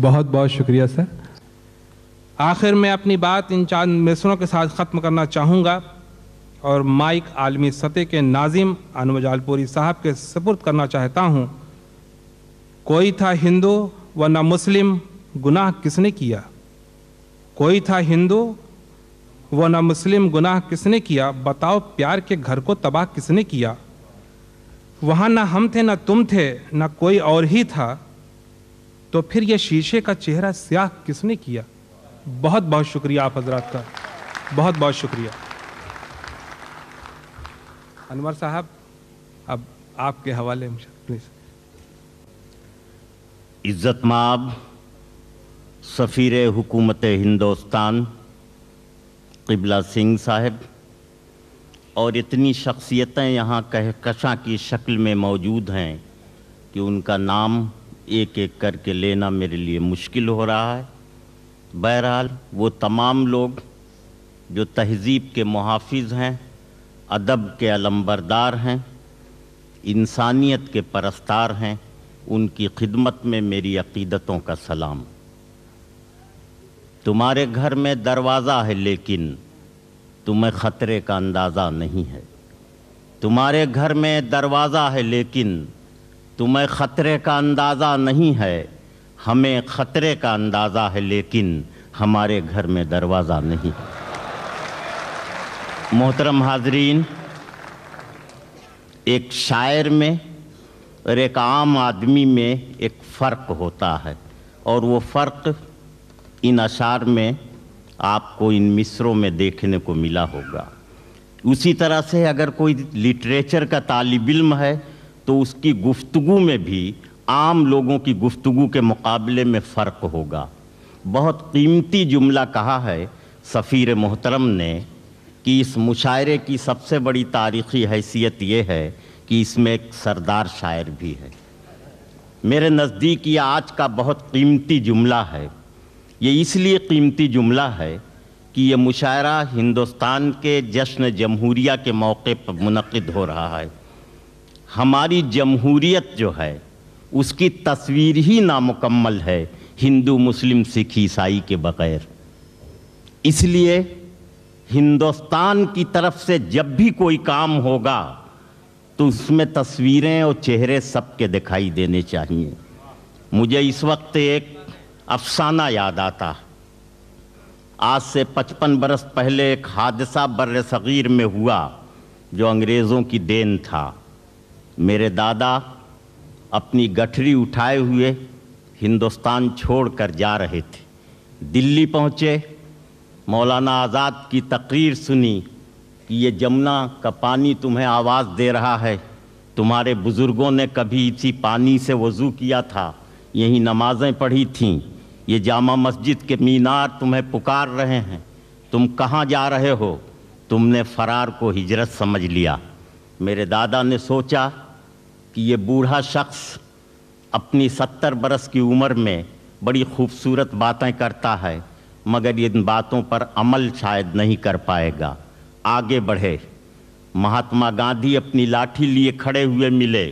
बहुत बहुत शुक्रिया सर आखिर में अपनी बात इन चार मिसरों के साथ ख़त्म करना चाहूँगा और माइक आलमी सतह के नाजिम अनुजालपुरी साहब के सपुर्द करना चाहता हूँ कोई था हिंदू व ना मुस्लिम गुनाह किसने किया कोई था हिंदू व ना मुस्लिम गुनाह किसने किया बताओ प्यार के घर को तबाह किसने किया वहाँ ना हम थे ना तुम थे ना कोई और ही था तो फिर यह शीशे का चेहरा स्याह किसने किया बहुत बहुत शुक्रिया आप हजरात का बहुत बहुत शुक्रिया अनवर साहब अब आपके हवाले प्लीज इज्जत माब सफ़ीर हुकूमत हिंदुस्तान किबला सिंह साहब और इतनी शख्सियतें यहाँ कहकशा की शक्ल में मौजूद हैं कि उनका नाम एक एक करके लेना मेरे लिए मुश्किल हो रहा है बहरहाल वो तमाम लोग जो तहज़ीब के मुहाफ़ हैं अदब के अलम्बरदार हैं इंसानियत के परस्तार हैं उनकी खिदमत में मेरी अकीदतों का सलाम तुम्हारे घर में दरवाज़ा है लेकिन तुम्हें ख़तरे का अंदाज़ा नहीं है तुम्हारे घर में दरवाज़ा है लेकिन तुम्हें ख़तरे का अंदाज़ा नहीं है हमें ख़तरे का अंदाज़ा है लेकिन हमारे घर में दरवाज़ा नहीं मोहतरम हाजरीन एक शायर में और एक आम आदमी में एक फ़र्क होता है और वो फ़र्क इन अशार में आपको इन मिसरों में देखने को मिला होगा उसी तरह से अगर कोई लिटरेचर का तालब इल्म है तो उसकी गुफ्तु में भी आम लोगों की गुफ्तु के मुकाबले में फ़र्क होगा बहुत कीमती जुमला कहा है सफ़ीर मोहतरम ने कि इस मुशायरे की सबसे बड़ी तारीखी हैसियत ये है कि इसमें एक सरदार शायर भी है मेरे नज़दीक ये आज का बहुत कीमती जुमला है ये इसलिए कीमती जुमला है कि ये मुशायरा हिंदुस्तान के जश्न जमहूरिया के मौके पर मुनद हो रहा है हमारी जमहूरियत जो है उसकी तस्वीर ही नामुकम्मल है हिंदू मुस्लिम सिख ईसाई के बगैर इसलिए हिंदुस्तान की तरफ से जब भी कोई काम होगा तो उसमें तस्वीरें और चेहरे सबके दिखाई देने चाहिए मुझे इस वक्त एक अफसाना याद आता आज से 55 बरस पहले एक हादसा बर सग़ीर में हुआ जो अंग्रेज़ों की देन था मेरे दादा अपनी गठरी उठाए हुए हिंदुस्तान छोड़कर जा रहे थे दिल्ली पहुँचे मौलाना आज़ाद की तकरीर सुनी कि ये जमुना का पानी तुम्हें आवाज़ दे रहा है तुम्हारे बुज़ुर्गों ने कभी इसी पानी से वज़ू किया था यही नमाज़ें पढ़ी थीं ये जामा मस्जिद के मीनार तुम्हें पुकार रहे हैं तुम कहाँ जा रहे हो तुमने फरार को हिजरत समझ लिया मेरे दादा ने सोचा कि ये बूढ़ा शख्स अपनी सत्तर बरस की उम्र में बड़ी खूबसूरत बातें करता है मगर इन बातों पर अमल शायद नहीं कर पाएगा आगे बढ़े महात्मा गांधी अपनी लाठी लिए खड़े हुए मिले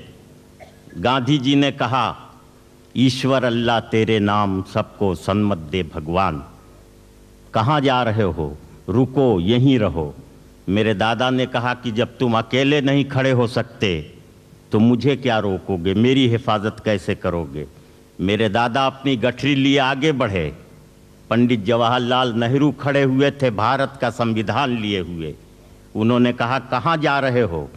गांधी जी ने कहा ईश्वर अल्लाह तेरे नाम सबको सन्मत दे भगवान कहाँ जा रहे हो रुको यहीं रहो मेरे दादा ने कहा कि जब तुम अकेले नहीं खड़े हो सकते तो मुझे क्या रोकोगे मेरी हिफाजत कैसे करोगे मेरे दादा अपनी गठरी लिए आगे बढ़े पंडित जवाहरलाल नेहरू खड़े हुए थे भारत का संविधान लिए हुए उन्होंने कहा कहाँ जा रहे हो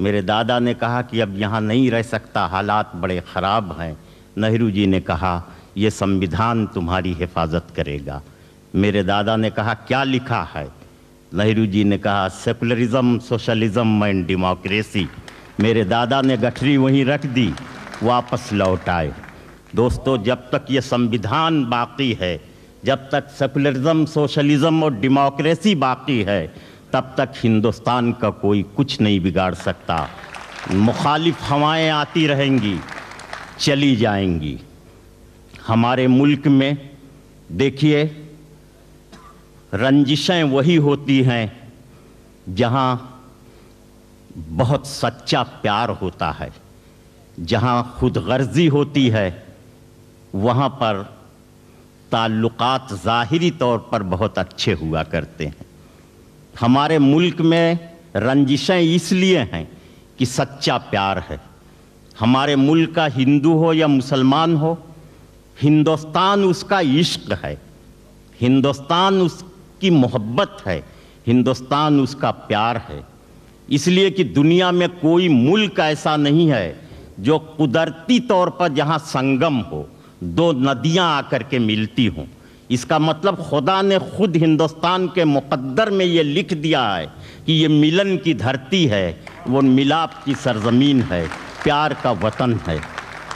मेरे दादा ने कहा कि अब यहाँ नहीं रह सकता हालात बड़े ख़राब हैं नेहरू जी ने कहा यह संविधान तुम्हारी हिफाजत करेगा मेरे दादा ने कहा क्या लिखा है नेहरू जी ने कहा सेकुलरिज्म सोशलिज्म एंड डेमोक्रेसी मेरे दादा ने गठरी वहीं रख दी वापस लौट आए दोस्तों जब तक ये संविधान बाकी है जब तक सेकुलरिज्म सोशलिज्म और डेमोक्रेसी बाकी है तब तक हिंदुस्तान का कोई कुछ नहीं बिगाड़ सकता मुखालिफ हवाएं आती रहेंगी चली जाएंगी हमारे मुल्क में देखिए रंजिशें वही होती हैं जहां बहुत सच्चा प्यार होता है जहाँ खुद गर्जी होती है वहाँ पर ताल्लुकात ज़ाहरी तौर पर बहुत अच्छे हुआ करते हैं हमारे मुल्क में रंजिशें इसलिए हैं कि सच्चा प्यार है हमारे मुल्क का हिंदू हो या मुसलमान हो हिंदुस्तान उसका इश्क है हिंदुस्तान उसकी मोहब्बत है हिंदुस्तान उसका प्यार है इसलिए कि दुनिया में कोई मुल्क ऐसा नहीं है जो कुदरती तौर पर जहाँ संगम हो दो नदियाँ आकर के मिलती हों इसका मतलब खुदा ने खुद हिंदुस्तान के मुकद्दर में ये लिख दिया है कि ये मिलन की धरती है वो मिलाप की सरजमीन है प्यार का वतन है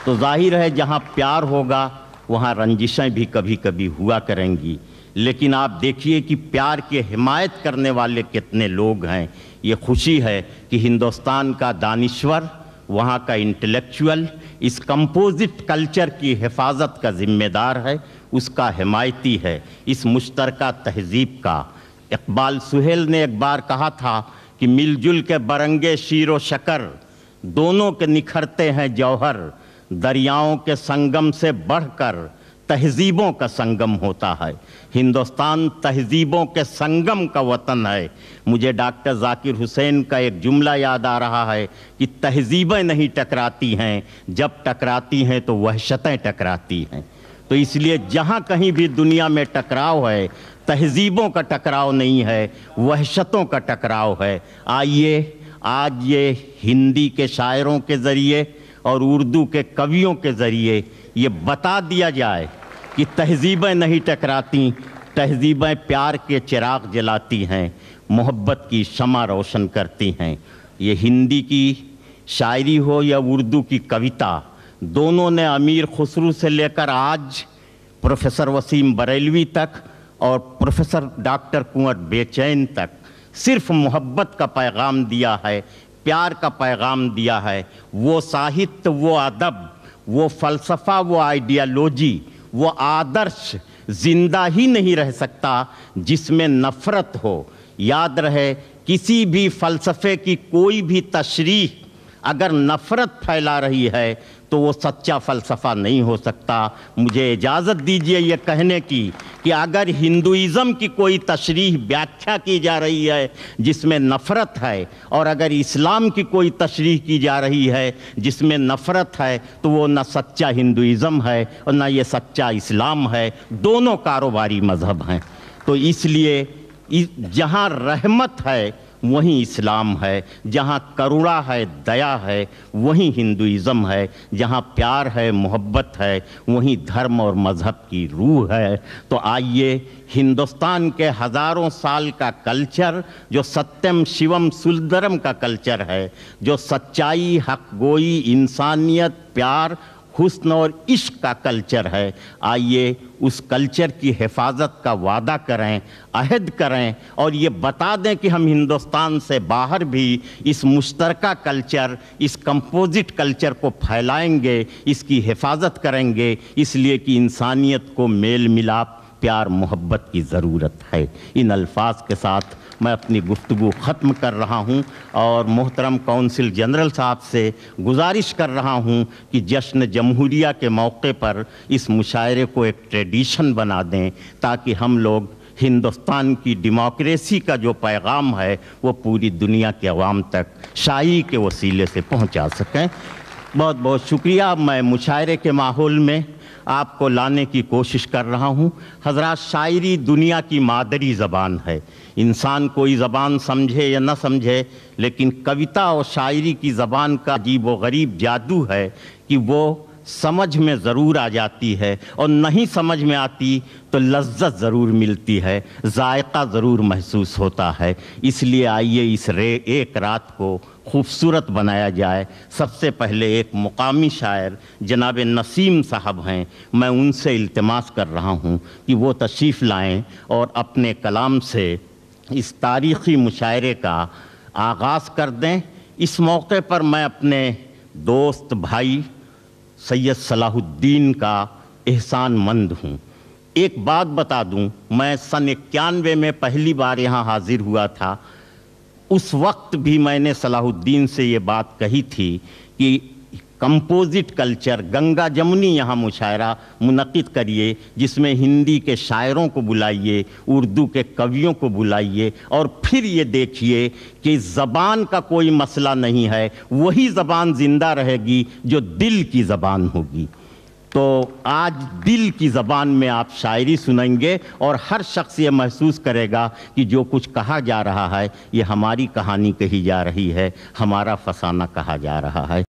तो जाहिर है जहाँ प्यार होगा वहाँ रंजिशें भी कभी कभी हुआ करेंगी लेकिन आप देखिए कि प्यार की हिमायत करने वाले कितने लोग हैं ये खुशी है कि हिंदुस्तान का दानिश्वर वहाँ का इंटेलेक्चुअल इस कंपोजिट कल्चर की हिफाजत का जिम्मेदार है उसका हिमायती है इस मुश्तर तहजीब का इकबाल सुहेल ने एक बार कहा था कि मिलजुल के बरंगे शीर व शकर दोनों के निखरते हैं जौहर दरियाओं के संगम से बढ़कर तहजीबों का संगम होता है हिंदुस्तान तहजीबों के संगम का वतन है मुझे डॉक्टर जाकिर हुसैन का एक जुमला याद आ रहा है कि तहजीबें नहीं टकराती हैं जब टकराती हैं तो वहशतें टकराती हैं तो इसलिए जहाँ कहीं भी दुनिया में टकराव है तहजीबों का टकराव नहीं है वहशतों का टकराव है आइए आज ये हिंदी के शायरों के ज़रिए और उर्दू के कवियों के ज़रिए ये बता दिया जाए कि तहजीबें नहीं टकराती तहजीबें प्यार के चिराग जलाती हैं मोहब्बत की शमा रोशन करती हैं ये हिंदी की शायरी हो या उर्दू की कविता दोनों ने अमीर खुसरू से लेकर आज प्रोफेसर वसीम बरेलवी तक और प्रोफेसर डॉक्टर कुंवर बेचैन तक सिर्फ मोहब्बत का पैगाम दिया है प्यार का पैगाम दिया है वो साहित्य वो अदब वो फ़लसफ़ा वो आइडियालॉजी वो आदर्श जिंदा ही नहीं रह सकता जिसमें नफरत हो याद रहे किसी भी फलसफे की कोई भी तशरीह अगर नफरत फैला रही है तो वो सच्चा फ़लसफ़ा नहीं हो सकता मुझे इजाज़त दीजिए यह कहने की कि अगर हिंदुज़म की कोई तशरीह व्याख्या की जा रही है जिसमें नफ़रत है और अगर इस्लाम की कोई तशरीह की जा रही है जिसमें नफ़रत है तो वो ना सच्चा हिंदुज़म है और ना ये सच्चा इस्लाम है दोनों कारोबारी मज़हब हैं तो इसलिए जहाँ रहमत है वहीं इस्लाम है जहाँ करुणा है दया है वहीं हिंदुज़म है जहाँ प्यार है मोहब्बत है वहीं धर्म और मज़हब की रूह है तो आइए हिंदुस्तान के हज़ारों साल का कल्चर जो सत्यम शिवम सुलदरम का कल्चर है जो सच्चाई हक गोई इंसानियत प्यार हुस्न और इश्क का कल्चर है आइए उस कल्चर की हिफाजत का वादा करें अहद करें और ये बता दें कि हम हिंदुस्तान से बाहर भी इस मुश्तरका कल्चर इस कंपोजिट कल्चर को फैलाएंगे इसकी हिफाजत करेंगे इसलिए कि इंसानियत को मेल मिलाप प्यार मोहब्बत की ज़रूरत है इन अल्फाज के साथ मैं अपनी गुफ्तु ख़त्म कर रहा हूँ और मोहतरम कौंसिल जनरल साहब से गुजारिश कर रहा हूँ कि जश्न जमहूरिया के मौके पर इस मुशायरे को एक ट्रेडिशन बना दें ताकि हम लोग हिंदुस्तान की डेमोक्रेसी का जो पैगाम है वो पूरी दुनिया के अवाम तक शाही के वसीले से पहुंचा सकें बहुत बहुत शुक्रिया मैं मुशायरे के माहौल में आपको लाने की कोशिश कर रहा हूं हजरात शायरी दुनिया की मादरी ज़बान है इंसान कोई ज़बान समझे या न समझे लेकिन कविता और शायरी की ज़बान का अजीब व गरीब जादू है कि वो समझ में ज़रूर आ जाती है और नहीं समझ में आती तो लज्जत ज़रूर मिलती है जायका ज़रूर महसूस होता है इसलिए आइए इस रे एक रात को खूबसूरत बनाया जाए सबसे पहले एक मुकामी शायर जनाब नसीम साहब हैं मैं उनसे इल्तमास कर रहा हूँ कि वो तशरीफ़ लाएं और अपने कलाम से इस तारीख़ी मुशायरे का आगाज़ कर दें इस मौके पर मैं अपने दोस्त भाई सैयद सलाहुद्दीन का एहसान मंद हूँ एक बात बता दूँ मैं सन इक्यानवे में पहली बार यहाँ हाजिर हुआ था उस वक्त भी मैंने सलाहुद्दीन से ये बात कही थी कि कंपोजिट कल्चर गंगा जमुनी यहाँ मुशायरा मुनद करिए जिसमें हिंदी के शायरों को बुलाइए उर्दू के कवियों को बुलाइए और फिर ये देखिए कि ज़बान का कोई मसला नहीं है वही ज़बान ज़िंदा रहेगी जो दिल की ज़बान होगी तो आज दिल की ज़बान में आप शायरी सुनेंगे और हर शख्स ये महसूस करेगा कि जो कुछ कहा जा रहा है ये हमारी कहानी कही जा रही है हमारा फसाना कहा जा रहा है